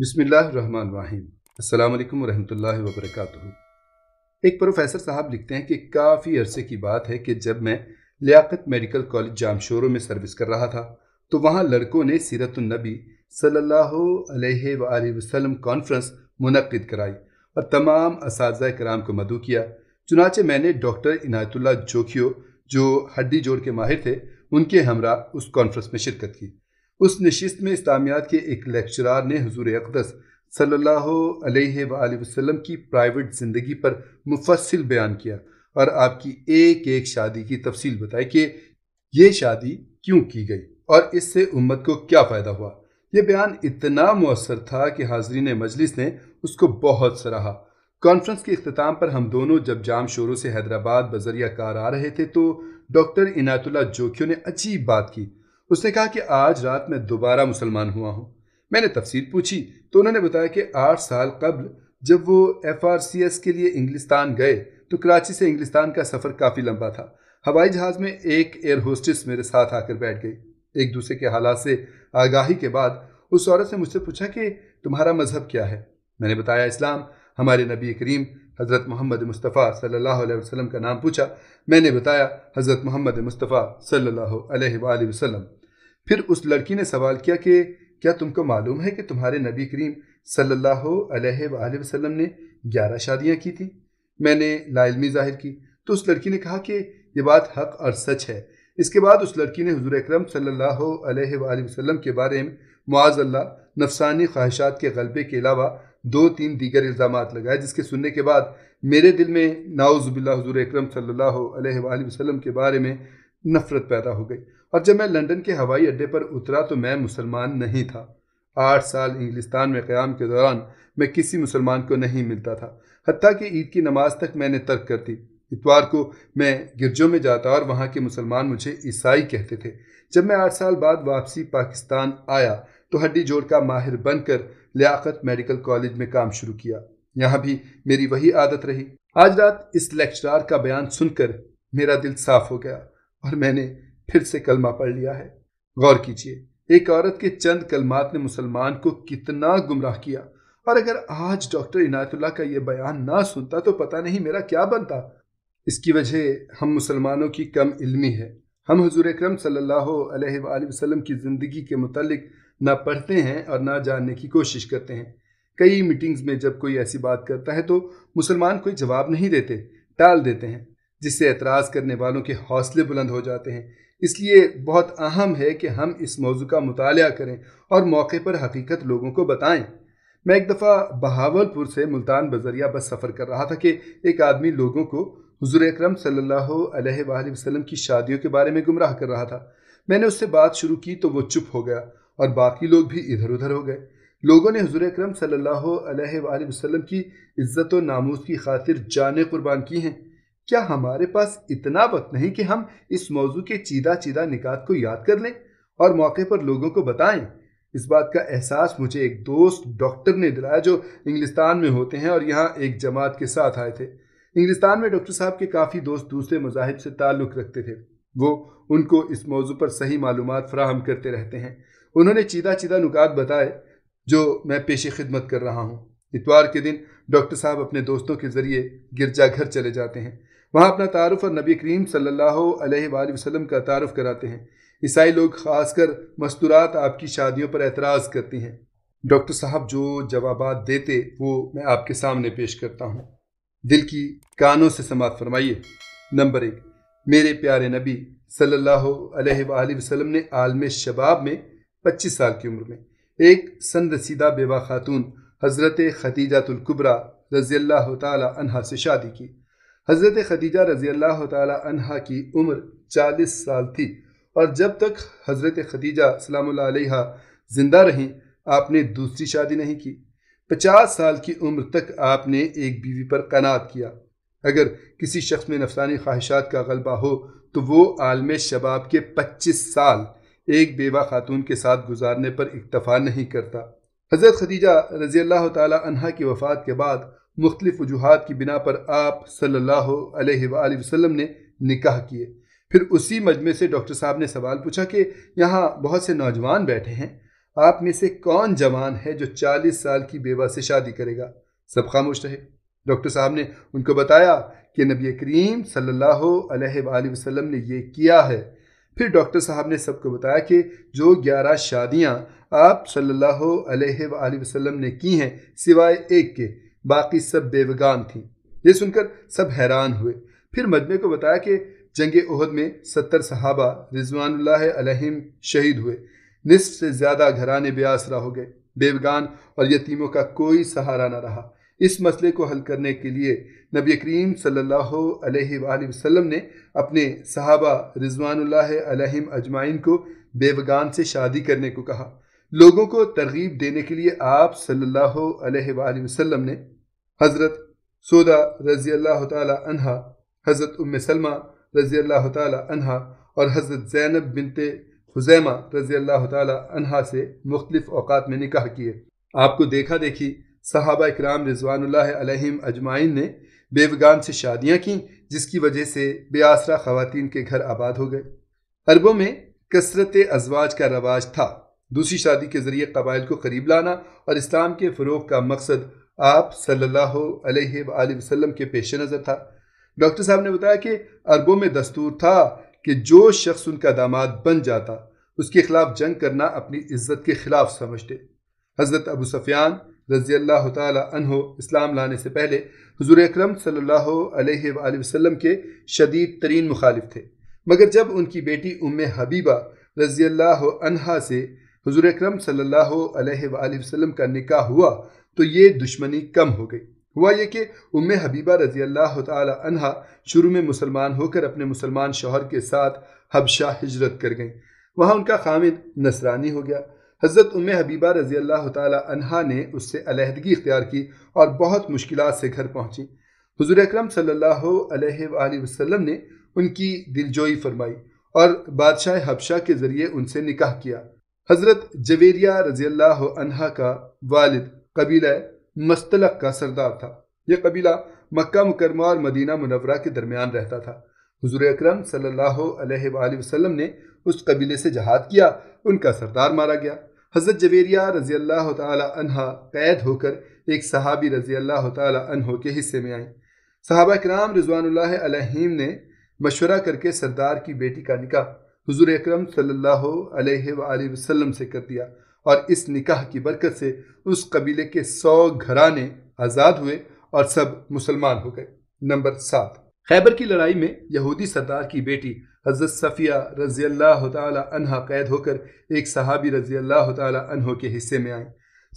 बसमिल्लाम अल्लाम वरहमल वबरक एक प्रोफेसर साहब लिखते हैं कि काफ़ी अरसे की बात है कि जब मैं लियाकत मेडिकल कॉलेज जामशोरों में सर्विस कर रहा था तो वहाँ लड़कों ने सीरतुलनबी सल्लल्लाहु अलैहि वसल्लम कॉन्फ्रेंस मुनद कराई और तमाम इस कराम को मदु किया चुनाचे मैंने डॉक्टर इनायतुल्ला जोखियो जो हड्डी जोड़ के माहिर थे उनके हमरा उस कॉन्फ्रेंस में शिरकत की उस नशस्त में इस्लामियात के एक लेक्चरार ने हजूर अकदस वसल्लम की प्राइवेट ज़िंदगी पर मुफसल बयान किया और आपकी एक एक शादी की तफसील बताई कि ये शादी क्यों की गई और इससे उम्मत को क्या फ़ायदा हुआ यह बयान इतना मौसर था कि हाजरीन मजलिस ने उसको बहुत सराहा कॉन्फ्रेंस के अख्ताम पर हम दोनों जब जाम शोरों से हैदराबाद बजरिया कार आ रहे थे तो डॉक्टर इनायतुल्ला जोखियो ने अजीब बात की उसने कहा कि आज रात मैं दोबारा मुसलमान हुआ हूँ मैंने तफसीर पूछी तो उन्होंने बताया कि आठ साल कबल जब वो एफ के लिए इंग्लिस्तान गए तो कराची से इंग्लिस्तान का सफ़र काफ़ी लंबा था हवाई जहाज़ में एक एयर होस्टेस मेरे साथ आकर बैठ गई एक दूसरे के हालात से आगाही के बाद उस औरत ने मुझसे पूछा कि तुम्हारा मज़हब क्या है मैंने बताया इस्लाम हमारे नबी करीम हज़रत मोहम्मद मुस्तफ़ा सल्लल्लाहु अलैहि वसल्लम का नाम पूछा मैंने बताया हज़रत मोहम्मद मुस्तफ़ा सल्लल्लाहु अलैहि वसल्लम फिर उस लड़की ने सवाल किया कि क्या तुमको मालूम है कि तुम्हारे नबी करीम सल्लल्लाहु अलैहि वसल्लम ने ग्यारह शादियां की थी मैंने लाइलमी जाहिर की तो उस लड़की ने कहा कि ये बात हक और सच है इसके बाद उस लड़की ने हजूर अक्रम सल्ला वसलम के बारे में मुआजल्ला नफसानी ख्वाहिशात के गलबे के अलावा दो तीन दीगर इल्ज़ाम लगाए जिसके सुनने के बाद मेरे दिल में नाउज़बिल्ला हजूर अक्रम सल्लल्लाहु अलैहि वसल्लम के बारे में नफ़रत पैदा हो गई और जब मैं लंदन के हवाई अड्डे पर उतरा तो मैं मुसलमान नहीं था आठ साल इंग्लिस्तान में क़्याम के दौरान मैं किसी मुसलमान को नहीं मिलता था हती कि ईद की नमाज तक मैंने तर्क कर दी इतवार को मैं गिरजों में जाता और वहाँ के मुसलमान मुझे ईसाई कहते थे जब मैं आठ साल बाद वापसी पाकिस्तान आया तो हड्डी जोड़ का माहिर बनकर लियाकत मेडिकल कॉलेज में काम शुरू किया यहाँ भी मेरी वही आदत रही आज रात इस लेक्चरार का बयान सुनकर मेरा दिल साफ हो गया और मैंने फिर से कलमा पढ़ लिया है गौर कीजिए एक औरत के चंद कलमात ने मुसलमान को कितना गुमराह किया और अगर आज डॉक्टर इनायतुल्ला का यह बयान ना सुनता तो पता नहीं मेरा क्या बनता इसकी वजह हम मुसलमानों की कम इल्मी है हम हजूर अक्रम सल्लल्लाहु वसल्लम की ज़िंदगी के मतलब ना पढ़ते हैं और ना जानने की कोशिश करते हैं कई मीटिंग्स में जब कोई ऐसी बात करता है तो मुसलमान कोई जवाब नहीं देते टाल देते हैं जिससे एतराज़ करने वालों के हौसले बुलंद हो जाते हैं इसलिए बहुत अहम है कि हम इस मौजू का मताल करें और मौके पर हकीकत लोगों को बताएं मैं एक दफ़ा बहावलपुर से मुल्तान बजरिया बस सफ़र कर रहा था कि एक आदमी लोगों को हजूर अक्रम सल्ला वसलम की शादियों के बारे में गुमराह कर रहा था मैंने उससे बात शुरू की तो वो चुप हो गया और बाकी लोग भी इधर उधर हो गए लोगों ने हजूर अक्रम सल्ला वसलम की इज़्ज़त व की खातिर जान कुर्बान की हैं क्या हमारे पास इतना वक्त नहीं कि हम इस मौजू के चीदा चीदा निकात को याद कर लें और मौके पर लोगों को बताएं इस बात का एहसास मुझे एक दोस्त डॉक्टर ने दिलाया जो इंग्लिस्तान में होते हैं और यहाँ एक जमात के साथ आए थे इंग्लिस्तान में डॉक्टर साहब के काफ़ी दोस्त दूसरे मजाहब से ताल्लुक़ रखते थे वो उनको इस मौजू पर सही मालूम फ्राहम करते रहते हैं उन्होंने चीदा चीदा नुकात बताए जो मैं पेश खिदमत कर रहा हूँ इतवार के दिन डॉक्टर साहब अपने दोस्तों के ज़रिए गिरजाघर चले जाते हैं वहाँ अपना तारफ़ और नबी करीम सल्ला वसलम का तारफ़ कराते हैं ईसाई लोग खासकर मस्तूरात आपकी शादियों पर एतराज़ करती हैं डॉक्टर साहब जो जवाब देते वो मैं आपके सामने पेश करता हूँ दिल की कानों से समात फरमाइए नंबर एक मेरे प्यारे नबी सल्ला वसलम ने आलम शबाब में पच्चीस साल की उम्र में एक संदसीदा बेवा खातून हज़रत खतीजातुल्कुबरा रज़ी अल्लाह से शादी की हज़रत खदीजा रज़ी अल्लाह तहा की उम्र चालीस साल थी और जब तक हज़रत खदीजा सलाम ज़िंदा रहीं आपने दूसरी शादी नहीं की पचास साल की उम्र तक आपने एक बीवी पर कनात किया अगर किसी शख्स में नफसानी ख्वाहिशात का गलबा हो तो वो आलम शबाब के पच्चीस साल एक बेवा खातून के साथ गुजारने पर इक्तफ़ा नहीं करता हज़रत खदीजा रज़ी अल्लाह तहा की वफ़ात के बाद मुख्तलिफ वजूहत की बिना पर आप सल्लल्लाहु अलैहि वसल्लम ने निकाह किए फिर उसी मजमे से डॉक्टर साहब ने सवाल पूछा कि यहाँ बहुत से नौजवान बैठे हैं आप में से कौन जवान है जो चालीस साल की बेवा से शादी करेगा सब खामोश रहे डॉक्टर साहब ने उनको बताया कि नबी करीम सल्लल्लाहु अलैहि वसल्लम ने यह किया है फिर डॉक्टर साहब ने सबको बताया कि जो ग्यारह शादियाँ आप सल्लल्लाहु अलैहि वसल्लम ने की हैं सिवाय एक के बाकी सब बेवगान थीं ये सुनकर सब हैरान हुए फिर मजमे को बताया कि जंग उहद में सत्तर सहाबा अलहिम शहीद हुए निस्फ से ज़्यादा घराने ब्यासरा हो गए बेवगान और यतीमों का कोई सहारा न रहा इस मसले को हल करने के लिए नबी करीम सल्लल्लाहु अलैहि वसल्लम ने अपने सहाबा रिजवान अलहिम अजमाइन को बेवगान से शादी करने को कहा लोगों को तरगीब देने के लिए आप सल्लल्लाहु अलैहि वसल्लम ने हज़रत सोदा रज़ी अल्लाह तहा हज़रत उम सलमा रज़ी अल्लाह तहा और हज़रत ज़ैनब बिनते हुजैमा रज़ी अल्लाह तहा से मुख्तफ अवकात में निकाह किए आपको देखा देखी सहाबा कराम रिजवान अजमाइन ने बेवगान से शादियाँ की जिसकी वजह से बेआसरा खुवान के घर आबाद हो गए अरबों में कसरत अजवाज का रवाज था दूसरी शादी के ज़रिए कबाइल को करीब लाना और इस्लाम के फ़रोग का मकसद आप सल्लल्लाहु अलैहि वसल्लम के पेश नज़र था डॉक्टर साहब ने बताया कि अरबों में दस्तूर था कि जो शख्स उनका दामाद बन जाता उसके खिलाफ जंग करना अपनी इज्जत के खिलाफ समझते हज़रत अबू सफियान रजी अल्लाह तहो इस्लाम लाने से पहले हजूर अक्रम सल्ला अलैहि के शदीद तरीन मुखालिफ थे मगर जब उनकी बेटी उम हबीबा रजी अल्लाह से हजूर अक्रम सल्लल्लाहु वसल्लम का निकाह हुआ तो ये दुश्मनी कम हो गई हुआ ये कि उम हबीबा रजी अल्लाह तहा शुरू में मुसलमान होकर अपने मुसलमान शोहर के साथ हबशा हिजरत कर गईं वहाँ उनका खामिद नसरानी हो गया हज़रत उम हबीबा रजी अल्लाह तहा ने उससे अलहदगी इख्तियार की और बहुत मुश्किल से घर पहुँची हजूर अक्रम सल्लल्लाहु ने उनकी दिलजोई फरमाई और बादशाह हबशा के ज़रिए उनसे निकाह किया हज़रत जवेरिया रजील्ला का वालिद कबीला मस्तलक का सरदार था यह कबीला मक्का मुकरमा और मदीना मुनवरा के दरमियान रहता था हजूर अक्रम सल्लाम ने उस कबीले से जहाद किया उनका सरदार मारा गया हज़रत जवेरिया रजी अल्लाह तहा कैद होकर एक सहाबी रजी अल्लाह तहो के हिस्से में आई सहाबा कराम रिजवान ने मशवरा करके सरदार की बेटी का निका हजूर अक्रम सल्लल्लाहु वसल्लम से कर दिया और इस निकाह की बरकत से उस कबीले के सौ घराने आज़ाद हुए और सब मुसलमान हो गए नंबर सात खैबर की लड़ाई में यहूदी सरदार की बेटी हजरत सफ़िया रजी अल्लाह तहा कैद होकर एक सहाबी रजी अल्लाह तहों के हिस्से में आए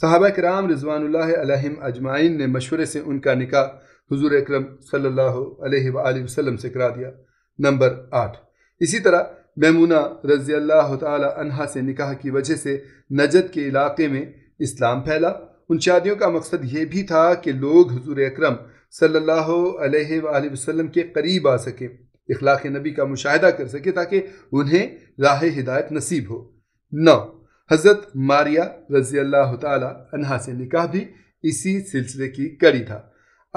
सहाबा कराम रिजवान अजमाइन ने मशवरे से उनका निकाह हजूर अक्रम सल्ला वसम से करा दिया नंबर आठ इसी तरह ममूना रज़ी अल्लाह तहा से निकाह की वजह से नजद के इलाके में इस्लाम फैला उन शादियों का मकसद ये भी था कि लोग हजूर अक्रम सल्लाम के करीब आ सकें इखलाक नबी का मुशाहिदा कर सके ताकि उन्हें राह हिदायत नसीब हो नौ हज़रत मारिया रज़ी अल्लाह तहा से निकाह भी इसी सिलसिले की कड़ी था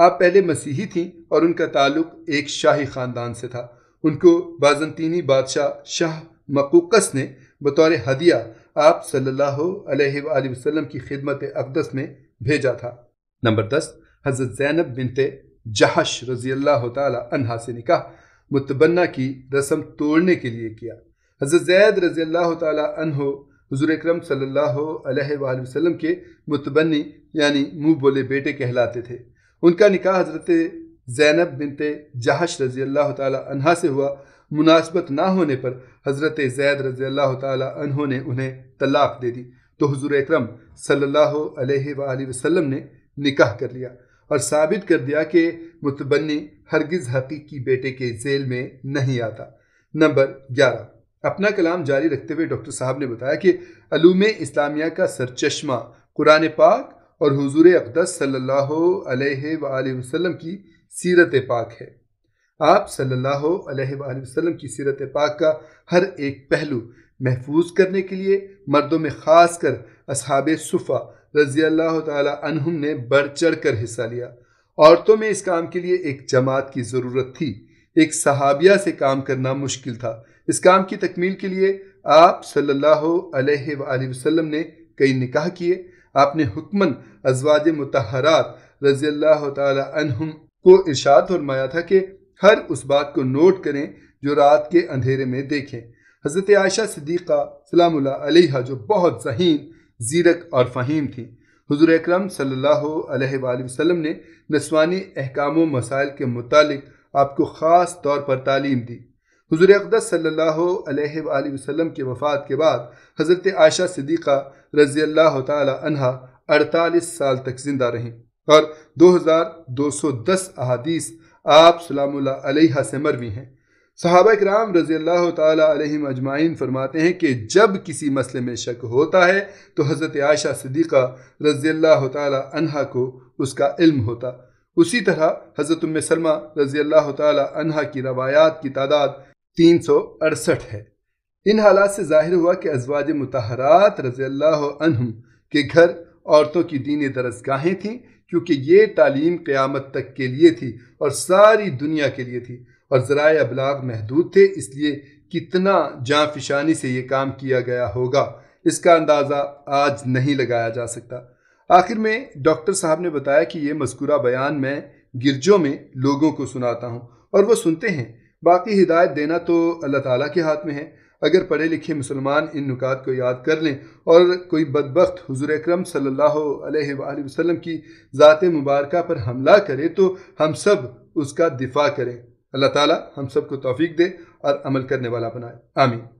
आप पहले मसीही थीं और उनका ताल्लुक एक शाही ख़ानदान से था उनको बाजंतीनी बादशाह शाह मकुकस ने बतौर हदिया आप सल्लल्लाहु अलैहि वसल्लम की खिदमत अकदस में भेजा था नंबर दस हज़रत जैनब बिनते जहाश रजी अल्लाह तहा से निकाह मुतबन्ना की रस्म तोड़ने के लिए किया हज़रत जैद रजी अल्लाह तहो हजूर अक्रम वसल्लम के मुतबन्नी यानी मुँह बोले बेटे कहलाते थे उनका निकाह हजरत जैनब बिनते जहाश रजी अल्लाह तहा से हुआ मुनासबत ना होने पर हज़रत जैद रजी अल्लाह तहों ने उन्हें तलाक दे दी तो हजूर अक्रम सल्ला वसलम ने निकाह कर लिया और साबित कर दिया कि मुतबनी हरगिज़ हकीकी बेटे के जेल में नहीं आता नंबर ग्यारह अपना कलाम जारी रखते हुए डॉक्टर साहब ने बताया कि अलूम इस्लामिया का सरचश्मा कुरान पाक और हजूर अकदस सल्ला वसलम की सीरत पाक है आप सल्लल्लाहु अलैहि वसल्लम की सीरत पाक का हर एक पहलू महफूज करने के लिए मर्दों में ख़ास कर असहाब सुफ़ा रज़ी अल्लाह तुम ने बढ़ चढ़ कर हिस्सा लिया औरतों में इस काम के लिए एक जमात की ज़रूरत थी एक सहाबिया से काम करना मुश्किल था इस काम की तकमील के लिए आप सल्लल्लाहु अलैहि वसल्लम ने कई निकाह किए आपने हुक्मन अजवाज मतहरात रज़ी अल्लाह तुम को इरशाद फरमाया था कि हर उस बात को नोट करें जो रात के अंधेरे में देखें हज़रत आयशा सदीक़ा सलाम जो बहुत जहीन जीरक और फ़हीम थी हजूर अक्रम वसल्लम ने नस्वानी अहकाम मसाइल के मुतालिक आपको ख़ास तौर पर तालीम दी हजूर अकदस वसल्लम के वफ़ात के बाद हज़रत आयशा सदीक़ा रज़ी अल्लाह तह अड़तालीस साल तक ज़िंदा रहीं और 2210 अहादीस आप सलाम से मरवी हैं सहाबा कराम रज़ी अल्लाह तम अजमाइन फरमाते हैं कि जब किसी मसले में शक होता है तो हज़रत आयशा सदीक़ा रज़ी अल्लाह तहा को उसका इल्म होता उसी तरह हज़रत उम सलमा रज़ी अल्लाह तहा की रवायात की तादाद तीन सौ अड़सठ है इन हालात से ज़ाहिर हुआ कि अजवाज मतहरात रज़ी अल्लाह के घर औरतों की दीनी दरसगाहें थीं क्योंकि ये तालीम क़्यामत तक के लिए थी और सारी दुनिया के लिए थी और ज़राए अबलाग महदूद थे इसलिए कितना फिशानी से ये काम किया गया होगा इसका अंदाज़ा आज नहीं लगाया जा सकता आखिर में डॉक्टर साहब ने बताया कि ये मस्कुरा बयान मैं गिरजों में लोगों को सुनाता हूँ और वो सुनते हैं बाकी हिदायत देना तो अल्लाह ताला के हाथ में है अगर पढ़े लिखे मुसलमान इन नुकात को याद कर लें और कोई बदबख्त हुजूर अकरम सल्लल्लाहु अलैहि वसल्लम की ज़ात मुबारक पर हमला करे तो हम सब उसका दिफा करें अल्लाह ताला हम सबको तौफीक दे और अमल करने वाला बनाए आमीन